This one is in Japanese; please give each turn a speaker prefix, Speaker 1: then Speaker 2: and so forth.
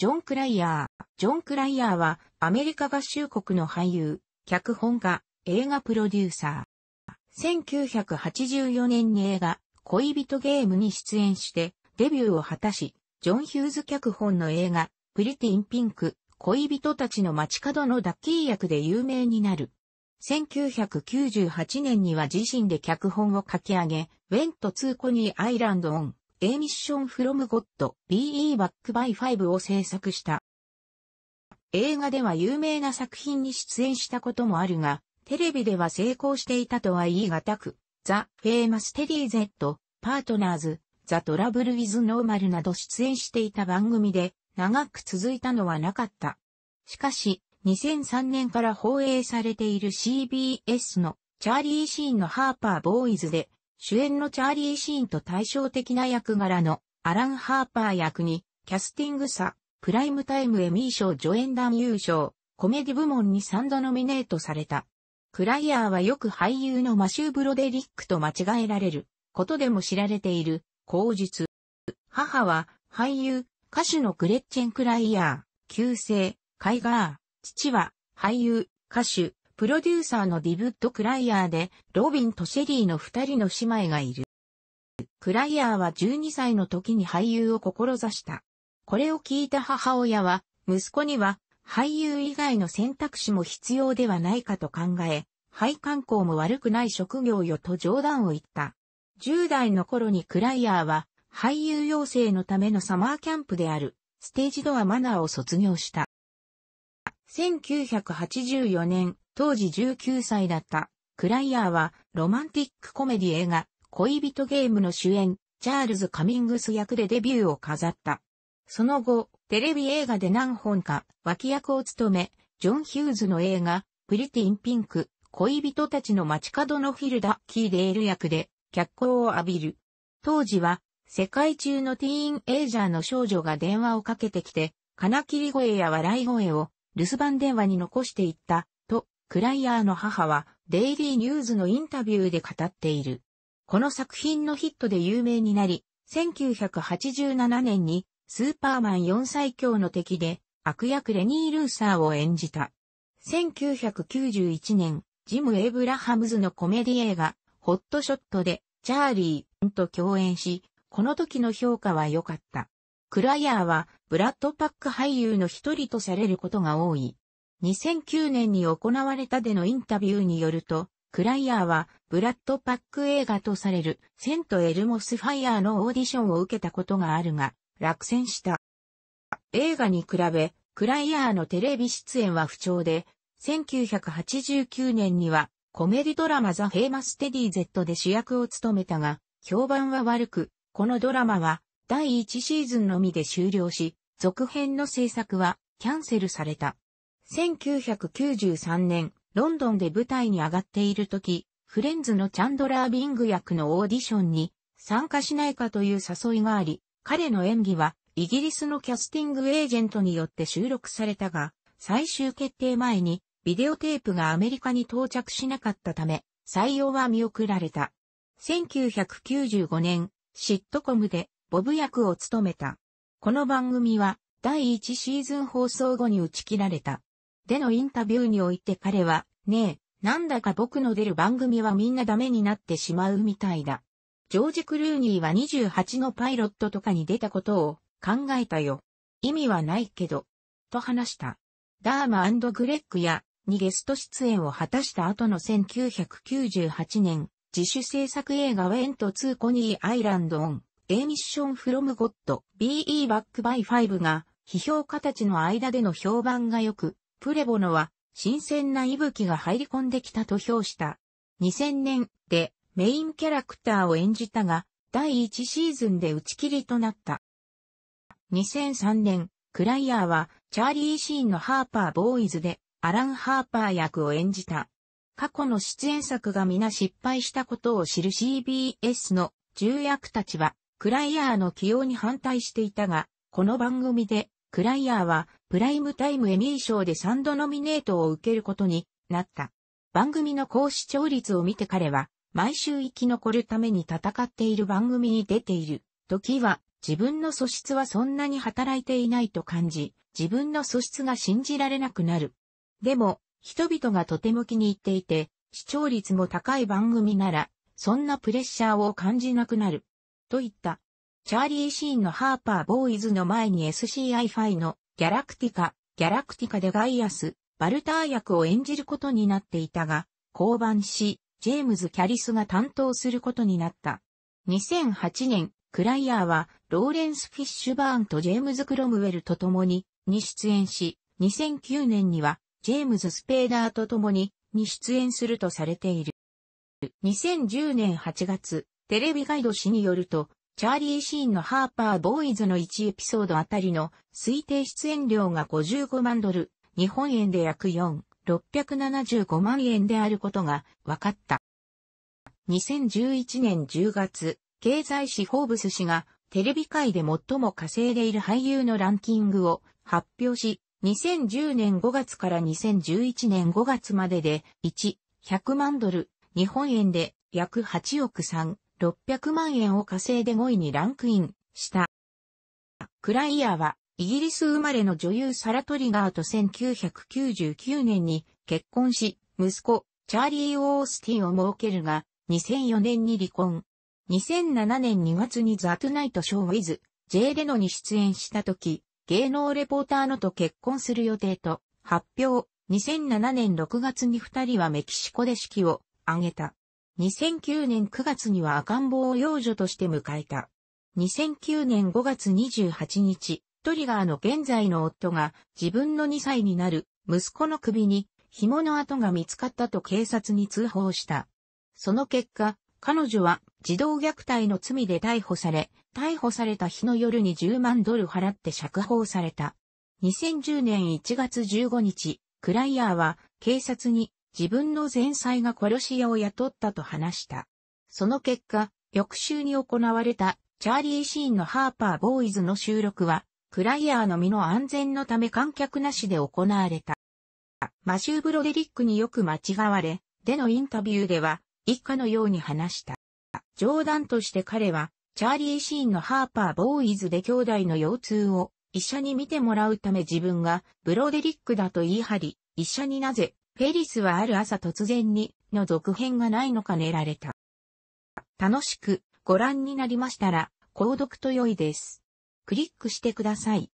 Speaker 1: ジョン・クライヤー。ジョン・クライヤーは、アメリカ合衆国の俳優、脚本家、映画プロデューサー。1984年に映画、恋人ゲームに出演して、デビューを果たし、ジョン・ヒューズ脚本の映画、プリティン・ピンク、恋人たちの街角のダッキー役で有名になる。1998年には自身で脚本を書き上げ、ウェント・ツー・コニー・アイランド・オン。A Mission from God BE Back by 5を制作した。映画では有名な作品に出演したこともあるが、テレビでは成功していたとは言い難く、ザ・フェイマス・テディ・ゼット、パートナーズ、ザ・トラブル・ウィズ・ノーマルなど出演していた番組で、長く続いたのはなかった。しかし、2003年から放映されている CBS のチャーリー・シーンのハーパー・ボーイズで、主演のチャーリー・シーンと対照的な役柄のアラン・ハーパー役に、キャスティングさ、プライムタイムエミー賞助演男優賞、コメディ部門に3度ノミネートされた。クライアーはよく俳優のマシュー・ブロデリックと間違えられることでも知られている、口述。母は俳優、歌手のグレッチェン・クライアー、旧姓、カイガー。父は俳優、歌手、プロデューサーのディブッド・クライヤーで、ロビンとシェリーの二人の姉妹がいる。クライヤーは12歳の時に俳優を志した。これを聞いた母親は、息子には俳優以外の選択肢も必要ではないかと考え、配管校も悪くない職業よと冗談を言った。10代の頃にクライヤーは俳優養成のためのサマーキャンプであるステージドアマナーを卒業した。1984年、当時19歳だったクライアーはロマンティックコメディ映画恋人ゲームの主演チャールズ・カミングス役でデビューを飾った。その後、テレビ映画で何本か脇役を務め、ジョン・ヒューズの映画プリティン・ピンク恋人たちの街角のフィルダ・キーデール役で脚光を浴びる。当時は世界中のティーンエイジャーの少女が電話をかけてきて、金切り声や笑い声を留守番電話に残していったクライアーの母はデイリーニューズのインタビューで語っている。この作品のヒットで有名になり、1987年にスーパーマン4最強の敵で悪役レニー・ルーサーを演じた。1991年、ジム・エブラハムズのコメディ映画、ホットショットで、チャーリーと共演し、この時の評価は良かった。クライアーは、ブラッドパック俳優の一人とされることが多い。2009年に行われたでのインタビューによると、クライアーは、ブラッドパック映画とされる、セントエルモスファイヤーのオーディションを受けたことがあるが、落選した。映画に比べ、クライアーのテレビ出演は不調で、1989年には、コメディドラマザ・ヘイマス・テディ・ゼットで主役を務めたが、評判は悪く、このドラマは、第1シーズンのみで終了し、続編の制作は、キャンセルされた。1993年、ロンドンで舞台に上がっている時、フレンズのチャンドラー・ビング役のオーディションに参加しないかという誘いがあり、彼の演技はイギリスのキャスティングエージェントによって収録されたが、最終決定前にビデオテープがアメリカに到着しなかったため、採用は見送られた。1995年、シットコムでボブ役を務めた。この番組は第1シーズン放送後に打ち切られた。でのインタビューにおいて彼は、ねえ、なんだか僕の出る番組はみんなダメになってしまうみたいだ。ジョージ・クルーニーは28のパイロットとかに出たことを考えたよ。意味はないけど、と話した。ダーマグレッグやにゲスト出演を果たした後の1998年、自主制作映画ウェントー・コニーアイランドオン、A ミッションフロムゴッド、BE バックバイ5が、批評家たちの間での評判が良く、プレボノは新鮮な息吹が入り込んできたと評した。2000年でメインキャラクターを演じたが、第1シーズンで打ち切りとなった。2003年、クライアーはチャーリー・シーンのハーパー・ボーイズでアラン・ハーパー役を演じた。過去の出演作が皆失敗したことを知る CBS の重役たちは、クライアーの起用に反対していたが、この番組で、クライアーはプライムタイムエミー賞で3度ノミネートを受けることになった。番組の高視聴率を見て彼は、毎週生き残るために戦っている番組に出ている時は、自分の素質はそんなに働いていないと感じ、自分の素質が信じられなくなる。でも、人々がとても気に入っていて、視聴率も高い番組なら、そんなプレッシャーを感じなくなる。と言った。チャーリー・シーンのハーパー・ボーイズの前に SCI ファイのギャラクティカ、ギャラクティカでガイアス、バルター役を演じることになっていたが、降板し、ジェームズ・キャリスが担当することになった。2008年、クライヤーは、ローレンス・フィッシュバーンとジェームズ・クロムウェルと共に、に出演し、2009年には、ジェームズ・スペーダーと共に、に出演するとされている。2010年8月、テレビガイド誌によると、チャーリー・シーンのハーパー・ボーイズの1エピソードあたりの推定出演料が55万ドル、日本円で約4、675万円であることが分かった。2011年10月、経済誌フォーブス氏がテレビ界で最も稼いでいる俳優のランキングを発表し、2010年5月から2011年5月までで1、100万ドル、日本円で約8億3、600万円を稼いで5位にランクインした。クライアーは、イギリス生まれの女優サラ・トリガーと1999年に結婚し、息子、チャーリー・オースティンを設けるが、2004年に離婚。2007年2月にザ・トゥナイト・ショー・ウィズ、ジェイ・レノに出演した時、芸能レポーターのと結婚する予定と発表。2007年6月に二人はメキシコで式を挙げた。2009年9月には赤ん坊を幼女として迎えた。2009年5月28日、トリガーの現在の夫が自分の2歳になる息子の首に紐の跡が見つかったと警察に通報した。その結果、彼女は児童虐待の罪で逮捕され、逮捕された日の夜に10万ドル払って釈放された。2010年1月15日、クライヤーは警察に自分の前妻が殺し屋を雇ったと話した。その結果、翌週に行われたチャーリー・シーンのハーパー・ボーイズの収録は、クライアーの身の安全のため観客なしで行われた。マシュー・ブロデリックによく間違われ、でのインタビューでは、以下のように話した。冗談として彼は、チャーリー・シーンのハーパー・ボーイズで兄弟の腰痛を医者に見てもらうため自分がブロデリックだと言い張り、医者になぜフェリスはある朝突然に、の続編がないのか寝られた。楽しくご覧になりましたら、購読と良いです。クリックしてください。